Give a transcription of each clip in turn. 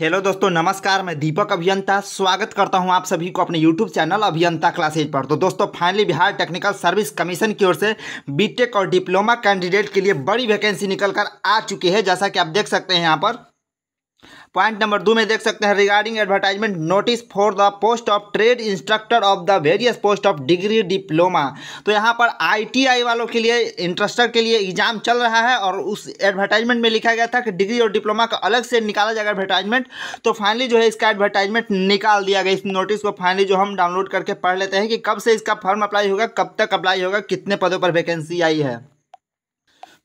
hello दोस्तों नमस्कार मैं दीपक अभियंता स्वागत करता हूं आप सभी को अपने यूट्यूब चैनल अभियंता क्लासेज पर तो दोस्तों finally Bihar technical service commission की ओर से बीटेक और डिप्लोमा कैंडिडेट के लिए बड़ी वैकेंसी निकल कर आ चुकी है जैसा कि आप देख सकते हैं यहां पर पॉइंट नंबर दो में देख सकते हैं regarding advertisement notice for the post of trade instructor of the various post of degree diploma तो यहाँ पर आईटीआई वालों के लिए इंट्रस्टर के लिए एग्जाम चल रहा है और उस एडवर्टाइजमेंट में लिखा गया था कि डिग्री और डिप्लोमा का अलग से निकाला जाएगा एडवर्टाइजमेंट तो फाइनली जो है इसका एडवर्टाइजमेंट निकाल दिया गया इस नोटिस को फाइनली जो हम डाउनलोड करके पढ़ लेते हैं कि कब से इसका फॉर्म अप्लाई होगा कब तक अप्लाई होगा कितने पदों पर वैकेंसी आई है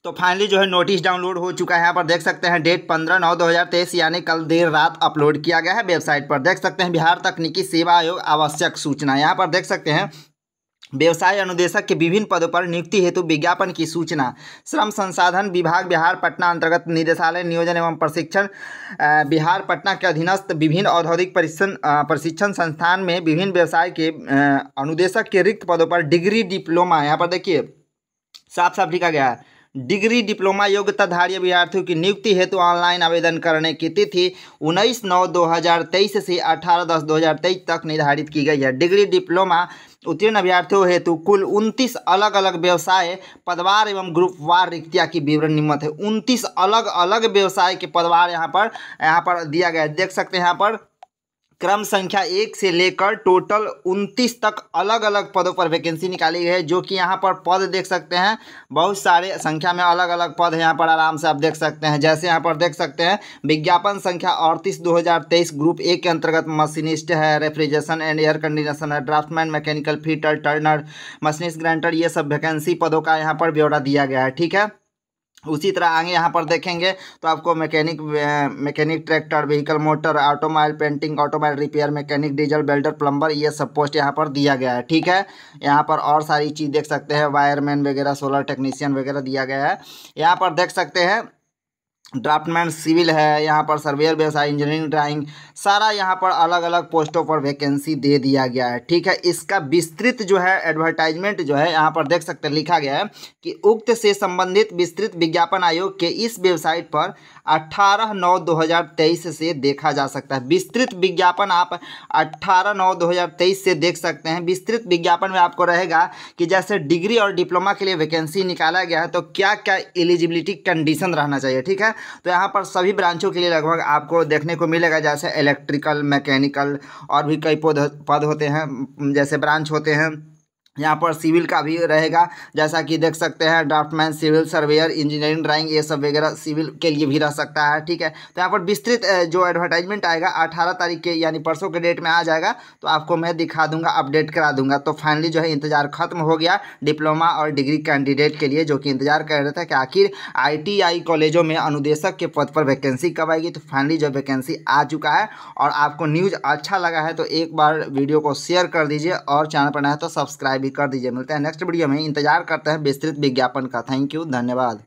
तो फाइनली जो है नोटिस डाउनलोड हो चुका है यहाँ पर देख सकते हैं डेट पंद्रह नौ दो हज़ार तेईस यानी कल देर रात अपलोड किया गया है वेबसाइट पर देख सकते हैं बिहार तकनीकी सेवा आयोग आवश्यक सूचना यहाँ पर देख सकते हैं व्यवसाय अनुदेशक के विभिन्न पदों पर नियुक्ति हेतु विज्ञापन की सूचना श्रम संसाधन विभाग बिहार पटना अंतर्गत निदेशालय नियोजन एवं प्रशिक्षण बिहार पटना के अधीनस्थ विभिन्न औद्योगिक प्रशिक्षण प्रशिक्षण संस्थान में विभिन्न व्यवसाय के अनुदेशक के रिक्त पदों पर डिग्री डिप्लोमा यहाँ पर देखिए साफ साफ लिखा गया है डिग्री डिप्लोमा योग्यताधारी अभ्यर्थियों की नियुक्ति हेतु ऑनलाइन आवेदन करने की तिथि उन्नीस नौ दो हज़ार तेईस से अठारह दस दो हज़ार तेईस तक निर्धारित की गई है डिग्री डिप्लोमा उत्तीर्ण अभ्यर्थियों हेतु कुल उनतीस अलग अलग व्यवसाय पदवार एवं ग्रुप वार रिक्तिया की विवरण निम्न है उनतीस अलग अलग व्यवसाय के पदवार यहाँ पर यहाँ पर दिया गया है देख सकते हैं यहाँ पर क्रम संख्या एक से लेकर टोटल 29 तक अलग अलग पदों पर वैकेंसी निकाली गई है जो कि यहाँ पर पद देख सकते हैं बहुत सारे संख्या में अलग अलग पद यहाँ पर आराम से आप देख सकते हैं जैसे यहाँ पर देख सकते हैं विज्ञापन संख्या अड़तीस 2023 ग्रुप ए के अंतर्गत मशीनिस्ट है refrigeration and air conditioner draftsman mechanical fitter turner machinist grinder ये सब वैकेंसी पदों का यहाँ पर ब्यौरा दिया गया है ठीक है उसी तरह आगे यहाँ पर देखेंगे तो आपको mechanic mechanic tractor vehicle motor automobile painting automobile repair mechanic diesel welder plumber ये सब पोस्ट यहाँ पर दिया गया है ठीक है यहाँ पर और सारी चीज़ देख सकते हैं वायरमैन वगैरह सोलर टेक्नीशियन वगैरह दिया गया है यहाँ पर देख सकते हैं ड्राफ्टमैन सिविल है यहाँ पर सर्वेयर व्यवसाय इंजीनियरिंग ड्राइंग सारा यहाँ पर अलग अलग पोस्टों पर वैकेंसी दे दिया गया है ठीक है इसका विस्तृत जो है एडवर्टाइजमेंट जो है यहाँ पर देख सकते हैं लिखा गया है कि उक्त से संबंधित विस्तृत विज्ञापन आयोग के इस वेबसाइट पर 18 नौ 2023 से देखा जा सकता है विस्तृत विज्ञापन आप 18 नौ 2023 से देख सकते हैं विस्तृत विज्ञापन में आपको रहेगा कि जैसे डिग्री और डिप्लोमा के लिए वैकेंसी निकाला गया है तो क्या क्या एलिजिबिलिटी कंडीशन रहना चाहिए ठीक है तो यहाँ पर सभी ब्रांचों के लिए लगभग आपको देखने को मिलेगा जैसे इलेक्ट्रिकल मैकेनिकल और भी कई पद पद होते हैं जैसे ब्रांच होते हैं यहाँ पर सिविल का भी रहेगा जैसा कि देख सकते हैं draftsman civil surveyor engineering drawing ये सब वगैरह सिविल के लिए भी रह सकता है ठीक है तो यहाँ पर विस्तृत जो एडवर्टाइजमेंट आएगा अठारह तारीख के यानी परसों के डेट में आ जाएगा तो आपको मैं दिखा दूंगा अपडेट करा दूंगा तो फाइनली जो है इंतजार खत्म हो गया डिप्लोमा और डिग्री कैंडिडेट के लिए जो कि इंतजार कर रहे थे कि आखिर आई कॉलेजों में अनुदेशक के पद पर वैकेंसी कब आएगी तो फाइनली जो वैकेंसी आ चुका है और आपको न्यूज़ अच्छा लगा है तो एक बार वीडियो को शेयर कर दीजिए और चैनल पर नए तो सब्सक्राइब सब्सक्राइब भी कर दीजिए मिलते हैं नेक्स्ट वीडियो में इंतजार करते हैं विस्तृत विज्ञापन का थैंक यू धन्यवाद